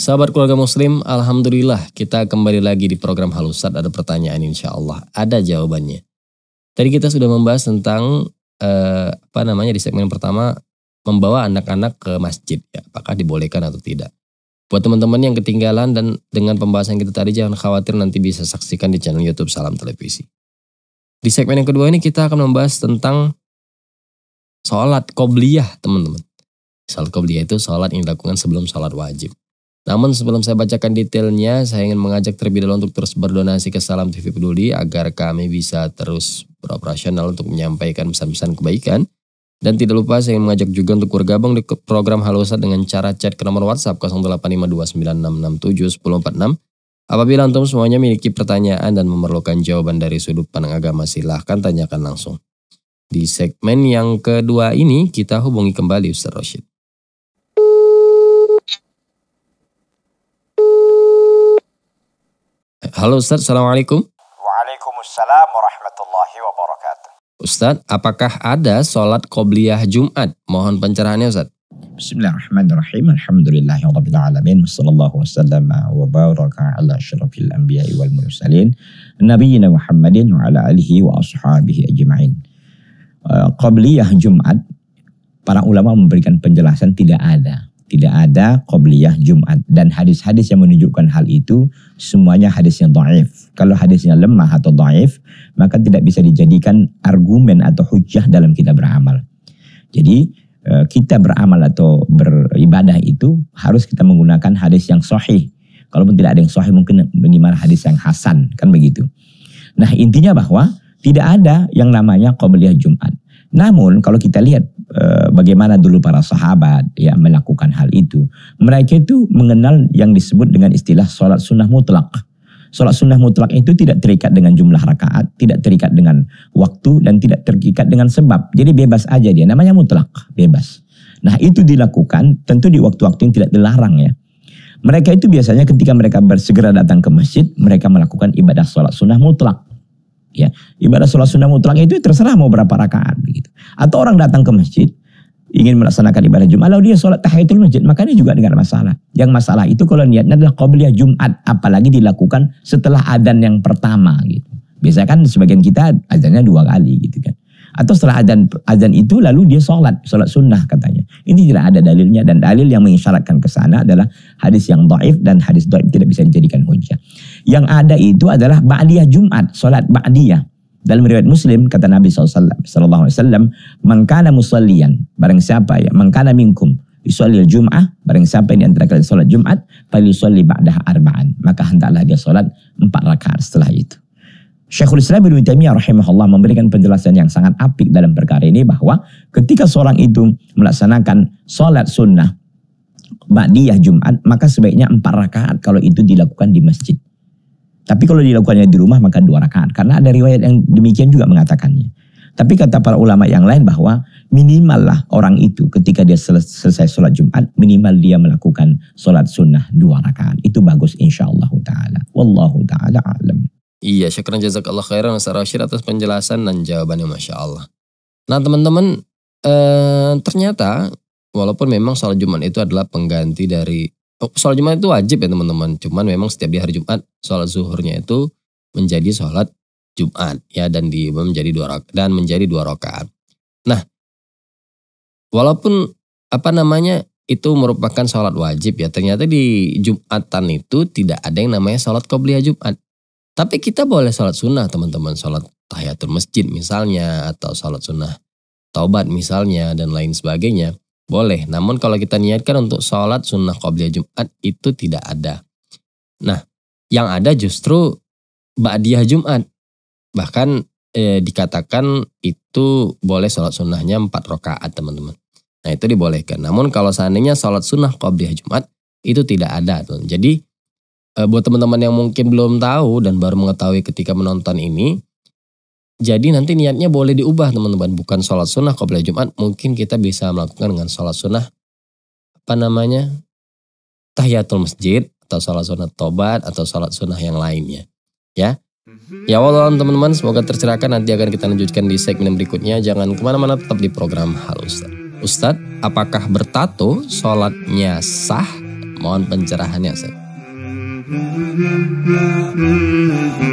Sahabat keluarga muslim, Alhamdulillah kita kembali lagi di program Halusat. Ada pertanyaan insya Allah, ada jawabannya. Tadi kita sudah membahas tentang eh, apa namanya di segmen pertama membawa anak-anak ke masjid ya, apakah dibolehkan atau tidak. Buat teman-teman yang ketinggalan dan dengan pembahasan kita tadi jangan khawatir nanti bisa saksikan di channel YouTube Salam Televisi. Di segmen yang kedua ini kita akan membahas tentang sholat qobliyah teman-teman. Sholat qobliyah itu sholat yang dilakukan sebelum sholat wajib. Namun sebelum saya bacakan detailnya, saya ingin mengajak terlebih dahulu untuk terus berdonasi ke Salam TV Peduli agar kami bisa terus beroperasional untuk menyampaikan pesan-pesan kebaikan dan tidak lupa saya ingin mengajak juga untuk bergabung di program Halusat dengan cara chat ke nomor WhatsApp 085296671046. Apabila antum semuanya memiliki pertanyaan dan memerlukan jawaban dari sudut pandang agama silahkan tanyakan langsung. Di segmen yang kedua ini kita hubungi kembali Ustaz Rashid. Halo Ustaz, Assalamualaikum. Waalaikumsalam warahmatullahi wabarakatuh. Ustaz, apakah ada sholat qobliyah Jumat? Mohon pencerahannya Ustaz. Bismillahirrahmanirrahim. Alhamdulillahirrahmanirrahim. Wassalamu'alaikum warahmatullahi wabarakatuh. wa baraka ala syarafil anbiya wal mursalin. Nabiina Muhammadin wa ala alihi wa ashabihi ajma'in. Eh, qobliyah Jumat, para ulama memberikan penjelasan tidak ada tidak ada qobliyah Jumat. Dan hadis-hadis yang menunjukkan hal itu semuanya hadis yang do'if. Kalau hadisnya lemah atau do'if, maka tidak bisa dijadikan argumen atau hujah dalam kita beramal. Jadi eh, kita beramal atau beribadah itu harus kita menggunakan hadis yang sahih. Kalaupun tidak ada yang sahih mungkin minimal hadis yang hasan, kan begitu. Nah intinya bahwa tidak ada yang namanya qobliyah Jumat. Namun kalau kita lihat Eh, bagaimana dulu para sahabat ya melakukan hal itu. Mereka itu mengenal yang disebut dengan istilah sholat sunnah mutlak. Sholat sunnah mutlak itu tidak terikat dengan jumlah rakaat, tidak terikat dengan waktu, dan tidak terikat dengan sebab. Jadi bebas aja dia, namanya mutlak, bebas. Nah itu dilakukan tentu di waktu-waktu yang tidak dilarang ya. Mereka itu biasanya ketika mereka bersegera datang ke masjid, mereka melakukan ibadah sholat sunnah mutlak ya ibadah sholat sunnah mutlak itu terserah mau berapa rakaat begitu atau orang datang ke masjid ingin melaksanakan ibadah Jumat lalu dia sholat tahiyatul masjid maka dia juga dengan masalah yang masalah itu kalau niatnya adalah qabliyah Jumat apalagi dilakukan setelah adzan yang pertama gitu biasanya kan sebagian kita adzannya dua kali gitu kan atau setelah azan azan itu lalu dia sholat, sholat sunnah katanya. Ini tidak ada dalilnya dan dalil yang mengisyaratkan ke sana adalah hadis yang doif dan hadis doif tidak bisa dijadikan hujah. Yang ada itu adalah ba'diyah Jumat, sholat ba'diyah. Dalam riwayat Muslim kata Nabi SAW, mengkana musallian, barang siapa ya, mengkana minkum, Isolil Jum'ah, barang siapa yang antara kalian sholat Jum'at, fal yusolli ba'dah arba'an. Maka hendaklah dia sholat empat rakaat setelah itu. Syekhul Islam Ibnu Taimiyah rahimahullah memberikan penjelasan yang sangat apik dalam perkara ini bahwa ketika seorang itu melaksanakan sholat sunnah ba'diyah Jumat maka sebaiknya empat rakaat kalau itu dilakukan di masjid. Tapi kalau dilakukannya di rumah maka dua rakaat karena ada riwayat yang demikian juga mengatakannya. Tapi kata para ulama yang lain bahwa minimal orang itu ketika dia selesai sholat Jumat minimal dia melakukan sholat sunnah dua rakaat itu bagus insya Allah taala. Wallahu taala alam. Iya, jazak Allah khairan Ustaz Rashid atas penjelasan dan jawabannya Masya Allah. Nah teman-teman, eh, ternyata walaupun memang sholat Jumat itu adalah pengganti dari, oh, sholat Jumat itu wajib ya teman-teman, cuman memang setiap di hari Jumat sholat zuhurnya itu menjadi sholat Jumat ya dan di menjadi dua dan menjadi dua rakaat. Nah, walaupun apa namanya itu merupakan sholat wajib ya ternyata di Jumatan itu tidak ada yang namanya sholat qobliyah Jumat. Tapi kita boleh sholat sunnah teman-teman, sholat tahiyatul masjid misalnya, atau sholat sunnah taubat misalnya, dan lain sebagainya. Boleh, namun kalau kita niatkan untuk sholat sunnah Qobliya Jumat itu tidak ada. Nah, yang ada justru ba'diyah Jumat. Bahkan eh, dikatakan itu boleh sholat sunnahnya 4 rokaat teman-teman. Nah itu dibolehkan. Namun kalau seandainya sholat sunnah Qobliya Jumat itu tidak ada. Jadi uh, buat teman-teman yang mungkin belum tahu dan baru mengetahui ketika menonton ini, jadi nanti niatnya boleh diubah teman-teman, bukan sholat sunnah qabla Jumat, mungkin kita bisa melakukan dengan sholat sunnah, apa namanya, tahiyatul masjid, atau sholat sunnah tobat, atau sholat sunnah yang lainnya. Ya, mhm. Ya Allah teman-teman semoga tercerahkan nanti akan kita lanjutkan di segmen berikutnya Jangan kemana-mana tetap di program Hal Ustadz Ustadz apakah bertato sholatnya sah? Mohon pencerahannya Ustadz Mm-hmm.